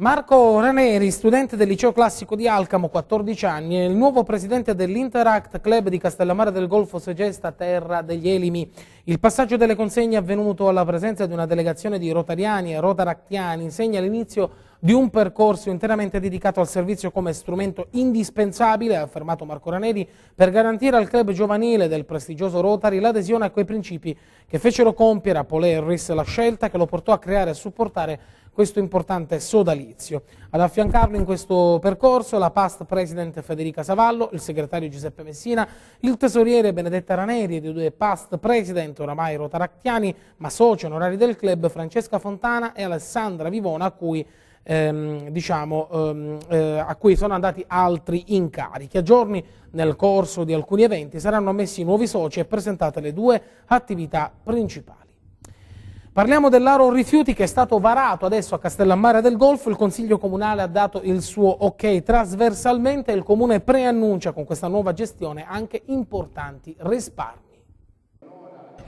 Marco Raneri, studente del liceo classico di Alcamo, 14 anni, è il nuovo presidente dell'Interact Club di Castellammare del Golfo Segesta, terra degli Elimi. Il passaggio delle consegne avvenuto alla presenza di una delegazione di rotariani e rotaractiani segna l'inizio di un percorso interamente dedicato al servizio come strumento indispensabile, ha affermato Marco Raneri, per garantire al club giovanile del prestigioso Rotary l'adesione a quei principi che fecero compiere a Paul Harris la scelta che lo portò a creare e supportare questo importante sodalizio. Ad affiancarlo in questo percorso la past president Federica Savallo, il segretario Giuseppe Messina, il tesoriere Benedetta Raneri e i due past president oramai rotaractiani ma soci onorari del club Francesca Fontana e Alessandra Vivona a cui ehm, diciamo, ehm, eh, a cui sono andati altri incarichi. A giorni, nel corso di alcuni eventi, saranno ammessi nuovi soci e presentate le due attività principali. Parliamo dell'aro rifiuti che è stato varato adesso a Castellammare del Golfo, il Consiglio Comunale ha dato il suo ok trasversalmente e il Comune preannuncia con questa nuova gestione anche importanti risparmi.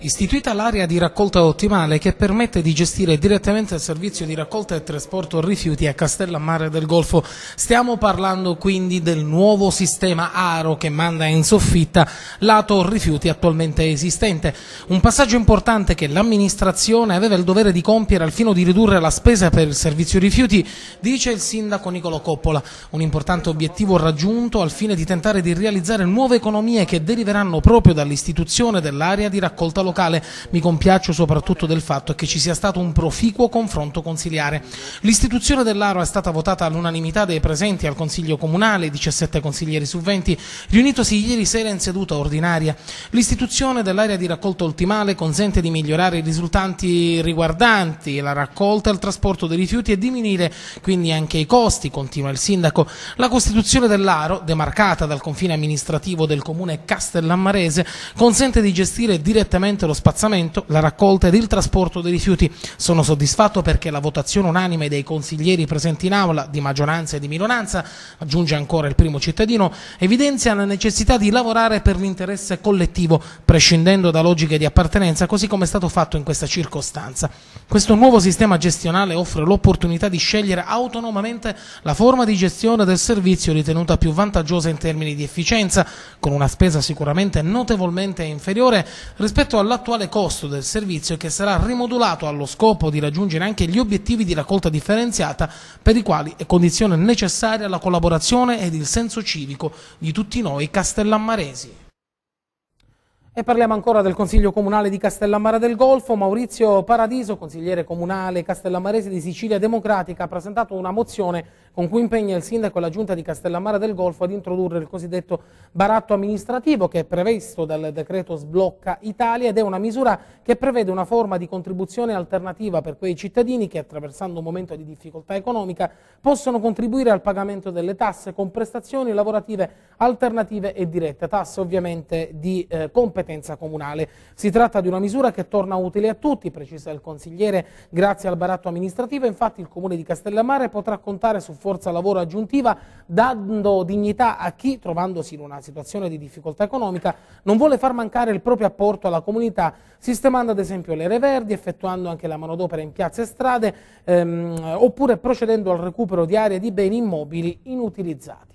Istituita l'area di raccolta ottimale che permette di gestire direttamente il servizio di raccolta e trasporto rifiuti a Castellammare del Golfo, stiamo parlando quindi del nuovo sistema Aro che manda in soffitta lato rifiuti attualmente esistente. Un passaggio importante che l'amministrazione aveva il dovere di compiere al fine di ridurre la spesa per il servizio rifiuti, dice il sindaco Nicolo Coppola. Un importante obiettivo raggiunto al fine di tentare di realizzare nuove economie che deriveranno proprio dall'istituzione dell'area di raccolta locale locale, mi compiaccio soprattutto del fatto che ci sia stato un proficuo confronto consiliare. L'istituzione dell'Aro è stata votata all'unanimità dei presenti al Consiglio Comunale, 17 consiglieri su 20, riunitosi ieri sera in seduta ordinaria. L'istituzione dell'area di raccolta ultimale consente di migliorare i risultati riguardanti la raccolta e il trasporto dei rifiuti e diminuire quindi anche i costi, continua il sindaco. La costituzione dell'Aro, demarcata dal confine amministrativo del comune Castellammarese, consente di gestire direttamente Sicuramente lo spazzamento, la raccolta ed il trasporto dei rifiuti. Sono soddisfatto perché la votazione unanime dei consiglieri presenti in aula, di maggioranza e di minoranza, aggiunge ancora il primo cittadino, evidenzia la necessità di lavorare per l'interesse collettivo, prescindendo da logiche di appartenenza, così come è stato fatto in questa circostanza. Questo nuovo sistema gestionale offre l'opportunità di scegliere autonomamente la forma di gestione del servizio ritenuta più vantaggiosa in termini di efficienza, con una spesa sicuramente notevolmente inferiore rispetto a all'attuale costo del servizio che sarà rimodulato allo scopo di raggiungere anche gli obiettivi di raccolta differenziata per i quali è condizione necessaria la collaborazione ed il senso civico di tutti noi castellammaresi. E parliamo ancora del Consiglio Comunale di Castellammare del Golfo. Maurizio Paradiso, consigliere comunale castellammarese di Sicilia Democratica, ha presentato una mozione con cui impegna il sindaco e la giunta di Castellammare del Golfo ad introdurre il cosiddetto baratto amministrativo che è previsto dal decreto Sblocca Italia ed è una misura che prevede una forma di contribuzione alternativa per quei cittadini che attraversando un momento di difficoltà economica possono contribuire al pagamento delle tasse con prestazioni lavorative alternative e dirette, tasse ovviamente di eh, competenza competenza comunale. Si tratta di una misura che torna utile a tutti, precisa il consigliere, grazie al baratto amministrativo, infatti il comune di Castellammare potrà contare su forza lavoro aggiuntiva dando dignità a chi, trovandosi in una situazione di difficoltà economica, non vuole far mancare il proprio apporto alla comunità, sistemando ad esempio le reverdi, effettuando anche la manodopera in piazze e strade, ehm, oppure procedendo al recupero di aree di beni immobili inutilizzati.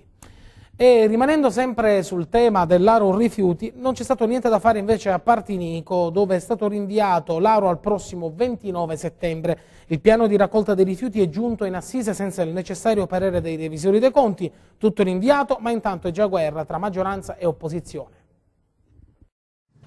E rimanendo sempre sul tema dell'Aro rifiuti, non c'è stato niente da fare invece a Partinico, dove è stato rinviato l'Aro al prossimo 29 settembre. Il piano di raccolta dei rifiuti è giunto in assise senza il necessario parere dei revisori dei conti, tutto rinviato, ma intanto è già guerra tra maggioranza e opposizione.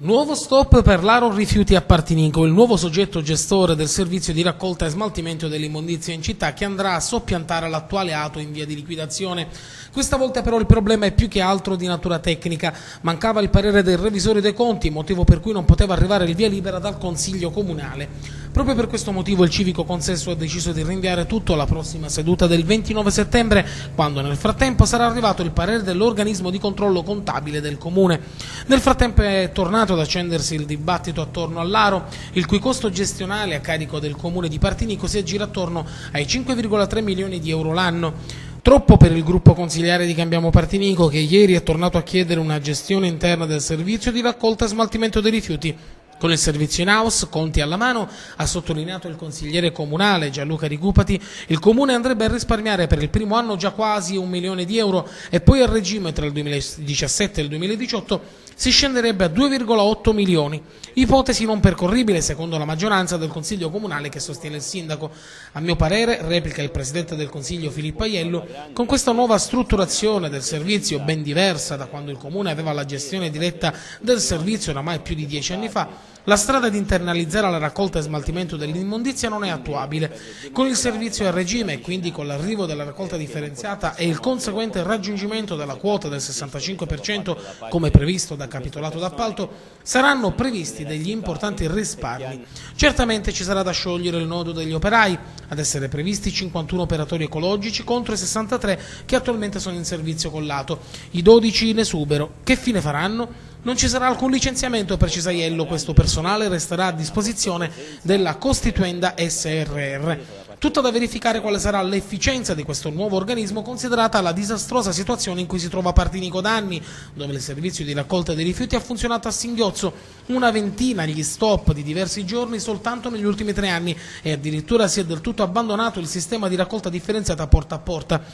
Nuovo stop per l'Aro Rifiuti a Partinico, il nuovo soggetto gestore del servizio di raccolta e smaltimento dell'immondizia in città che andrà a soppiantare l'attuale ato in via di liquidazione. Questa volta però il problema è più che altro di natura tecnica. Mancava il parere del revisore dei conti, motivo per cui non poteva arrivare il via libera dal Consiglio Comunale. Proprio per questo motivo il civico consesso ha deciso di rinviare tutto alla prossima seduta del 29 settembre, quando nel frattempo sarà arrivato il parere dell'organismo di controllo contabile del comune. Nel frattempo è tornato ad accendersi il dibattito attorno all'Aro, il cui costo gestionale a carico del comune di Partinico si aggira attorno ai 5,3 milioni di euro l'anno. Troppo per il gruppo consigliare di Cambiamo Partinico che ieri è tornato a chiedere una gestione interna del servizio di raccolta e smaltimento dei rifiuti con il servizio in house, conti alla mano, ha sottolineato il consigliere comunale Gianluca Rigupati, il comune andrebbe a risparmiare per il primo anno già quasi un milione di euro e poi a regime tra il 2017 e il 2018 si scenderebbe a 2,8 milioni, ipotesi non percorribile secondo la maggioranza del Consiglio Comunale che sostiene il Sindaco. A mio parere, replica il Presidente del Consiglio Filippo Aiello, con questa nuova strutturazione del servizio ben diversa da quando il Comune aveva la gestione diretta del servizio oramai più di dieci anni fa, la strada di internalizzare la raccolta e smaltimento dell'immondizia non è attuabile. Con il servizio a regime e quindi con l'arrivo della raccolta differenziata e il conseguente raggiungimento della quota del 65% come previsto da capitolato d'appalto, saranno previsti degli importanti risparmi. Certamente ci sarà da sciogliere il nodo degli operai, ad essere previsti 51 operatori ecologici contro i 63 che attualmente sono in servizio collato, i 12 in esubero. Che fine faranno? Non ci sarà alcun licenziamento per Cisaiello, questo personale resterà a disposizione della Costituenda SRR. Tutto da verificare quale sarà l'efficienza di questo nuovo organismo considerata la disastrosa situazione in cui si trova Partinico d'Anni, dove il servizio di raccolta dei rifiuti ha funzionato a singhiozzo, una ventina gli stop di diversi giorni soltanto negli ultimi tre anni e addirittura si è del tutto abbandonato il sistema di raccolta differenziata porta a porta.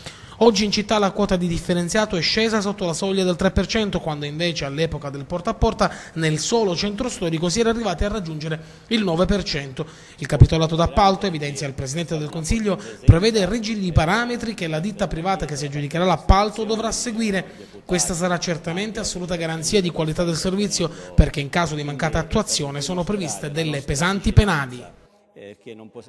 Oggi in città la quota di differenziato è scesa sotto la soglia del 3%, quando invece all'epoca del porta a porta nel solo centro storico si era arrivati a raggiungere il 9%. Il capitolato d'appalto, evidenzia il Presidente del Consiglio, prevede rigidi parametri che la ditta privata che si aggiudicherà l'appalto dovrà seguire. Questa sarà certamente assoluta garanzia di qualità del servizio, perché in caso di mancata attuazione sono previste delle pesanti penali. Eh, che non può...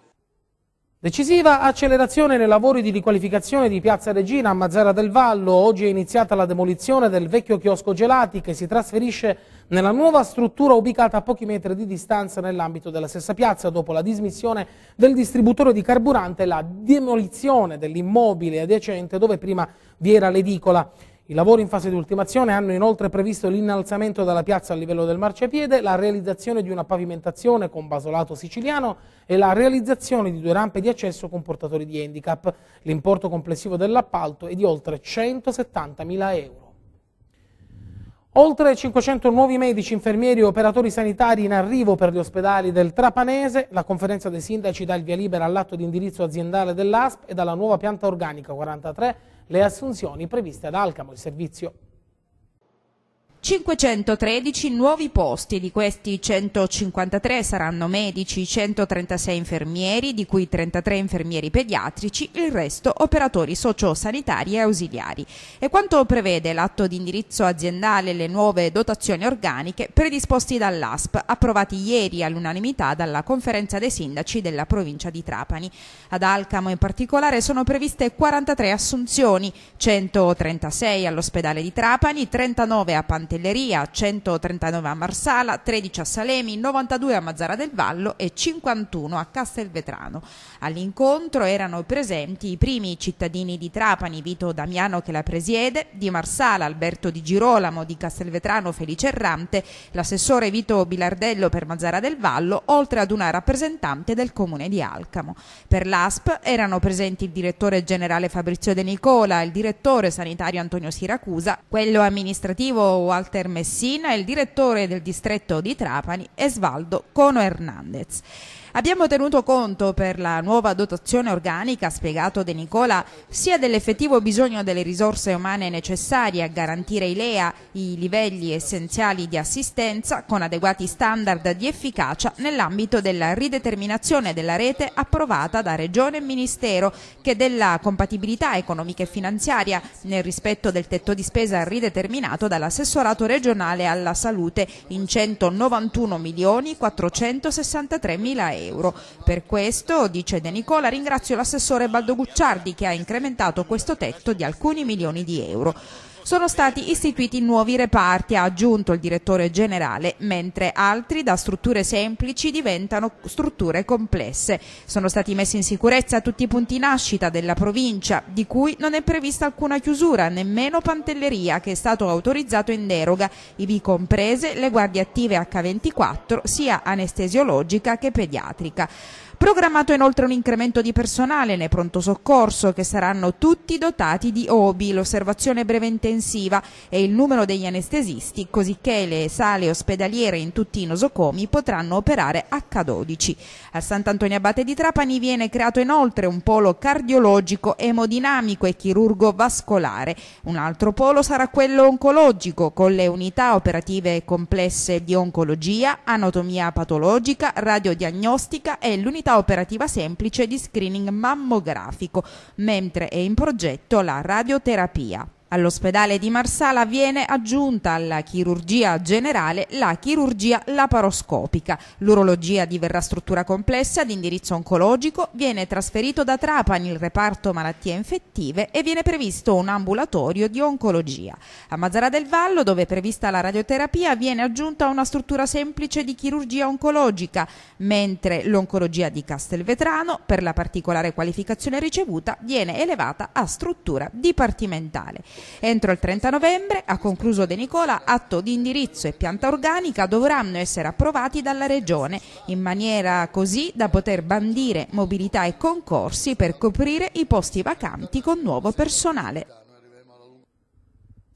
Decisiva accelerazione nei lavori di riqualificazione di Piazza Regina a Mazzara del Vallo. Oggi è iniziata la demolizione del vecchio chiosco gelati che si trasferisce nella nuova struttura ubicata a pochi metri di distanza nell'ambito della stessa piazza dopo la dismissione del distributore di carburante e la demolizione dell'immobile adiacente dove prima vi era l'edicola. I lavori in fase di ultimazione hanno inoltre previsto l'innalzamento della piazza a livello del marciapiede, la realizzazione di una pavimentazione con basolato siciliano e la realizzazione di due rampe di accesso con portatori di handicap. L'importo complessivo dell'appalto è di oltre 170.000 euro. Oltre 500 nuovi medici, infermieri e operatori sanitari in arrivo per gli ospedali del Trapanese, la conferenza dei sindaci dà il via libera all'atto di indirizzo aziendale dell'ASP e dalla nuova pianta organica 43 le assunzioni previste ad Alcamo, il servizio 513 nuovi posti, di questi 153 saranno medici, 136 infermieri, di cui 33 infermieri pediatrici, il resto operatori sociosanitari e ausiliari. E quanto prevede l'atto di indirizzo aziendale e le nuove dotazioni organiche predisposti dall'ASP, approvati ieri all'unanimità dalla conferenza dei sindaci della provincia di Trapani. Ad Alcamo in particolare sono previste 43 assunzioni, 136 all'ospedale di Trapani, 39 a Pantelleria, Pantelleria, 139 a Marsala, 13 a Salemi, 92 a Mazzara del Vallo e 51 a Castelvetrano. All'incontro erano presenti i primi cittadini di Trapani, Vito Damiano che la presiede, di Marsala, Alberto Di Girolamo, di Castelvetrano, Felice Errante, l'assessore Vito Bilardello per Mazzara del Vallo, oltre ad una rappresentante del comune di Alcamo. Per l'ASP erano presenti il direttore generale Fabrizio De Nicola, il direttore sanitario Antonio Siracusa, quello amministrativo Walter Walter Messina e il direttore del distretto di Trapani Esvaldo Cono Hernandez. Abbiamo tenuto conto per la nuova dotazione organica, spiegato De Nicola, sia dell'effettivo bisogno delle risorse umane necessarie a garantire i LEA i livelli essenziali di assistenza con adeguati standard di efficacia nell'ambito della rideterminazione della rete approvata da Regione e Ministero, che della compatibilità economica e finanziaria nel rispetto del tetto di spesa rideterminato dall'assessorato regionale alla salute in 191 milioni 463 mila euro euro. Per questo, dice De Nicola, ringrazio l'assessore Baldo Gucciardi che ha incrementato questo tetto di alcuni milioni di euro sono stati istituiti nuovi reparti, ha aggiunto il direttore generale, mentre altri da strutture semplici diventano strutture complesse. Sono stati messi in sicurezza tutti i punti nascita della provincia, di cui non è prevista alcuna chiusura, nemmeno Pantelleria, che è stato autorizzato in deroga, ivi comprese le guardie attive H24, sia anestesiologica che pediatrica. Programmato inoltre un incremento di personale nei pronto soccorso che saranno tutti dotati di OBI, l'osservazione breve intensiva e il numero degli anestesisti, cosicché le sale ospedaliere in tutti i nosocomi potranno operare H12. A Sant'Antonio Abate di Trapani viene creato inoltre un polo cardiologico, emodinamico e chirurgo vascolare. Un altro polo sarà quello oncologico con le unità operative complesse di oncologia, anatomia patologica, radiodiagnostica e l'unità unità operativa semplice di screening mammografico, mentre è in progetto la radioterapia. All'ospedale di Marsala viene aggiunta alla chirurgia generale la chirurgia laparoscopica. L'urologia diverrà struttura complessa di indirizzo oncologico, viene trasferito da Trapani il reparto malattie infettive e viene previsto un ambulatorio di oncologia. A Mazzara del Vallo, dove è prevista la radioterapia, viene aggiunta una struttura semplice di chirurgia oncologica, mentre l'oncologia di Castelvetrano, per la particolare qualificazione ricevuta, viene elevata a struttura dipartimentale. Entro il 30 novembre, ha concluso De Nicola, atto di indirizzo e pianta organica dovranno essere approvati dalla Regione, in maniera così da poter bandire mobilità e concorsi per coprire i posti vacanti con nuovo personale.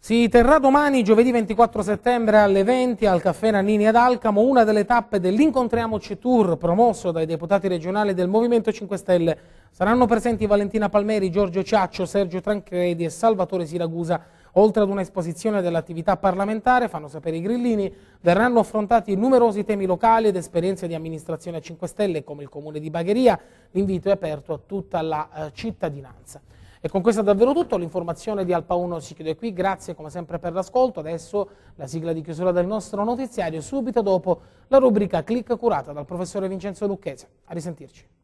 Si terrà domani, giovedì 24 settembre alle 20 al Caffè Nannini ad Alcamo, una delle tappe dell'Incontriamoci Tour promosso dai deputati regionali del Movimento 5 Stelle. Saranno presenti Valentina Palmeri, Giorgio Ciaccio, Sergio Trancredi e Salvatore Siragusa. Oltre ad un'esposizione dell'attività parlamentare, fanno sapere i grillini, verranno affrontati numerosi temi locali ed esperienze di amministrazione a 5 Stelle come il comune di Bagheria. L'invito è aperto a tutta la eh, cittadinanza. E con questo è davvero tutto, l'informazione di Alpa 1 si chiude qui, grazie come sempre per l'ascolto, adesso la sigla di chiusura del nostro notiziario, subito dopo la rubrica Click curata dal professore Vincenzo Lucchese. A risentirci.